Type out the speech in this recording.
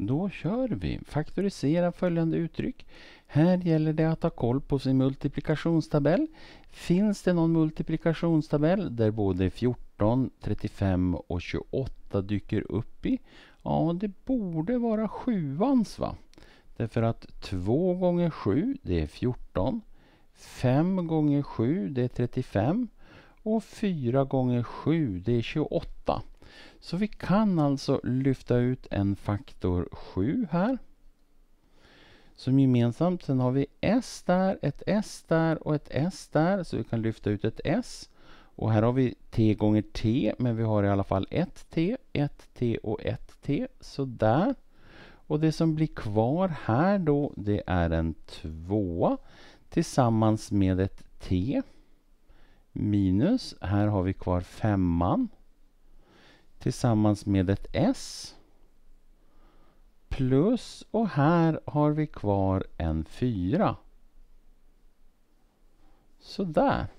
Då kör vi. Faktorisera följande uttryck. Här gäller det att ha koll på sin multiplikationstabell. Finns det någon multiplikationstabell där både 14, 35 och 28 dyker upp i? Ja, det borde vara sjuans va? Därför att 2 gånger 7 det är 14. 5 gånger 7 det är 35. Och 4 gånger 7 det är 28. Så vi kan alltså lyfta ut en faktor 7 här. Som gemensamt, sen har vi S där, ett S där och ett S där. Så vi kan lyfta ut ett S. Och här har vi T gånger T, men vi har i alla fall ett T, ett T och ett T. Så där. Och det som blir kvar här då, det är en 2 tillsammans med ett T minus. Här har vi kvar femman tillsammans med ett S. Plus, och här har vi kvar en 4. Sådär.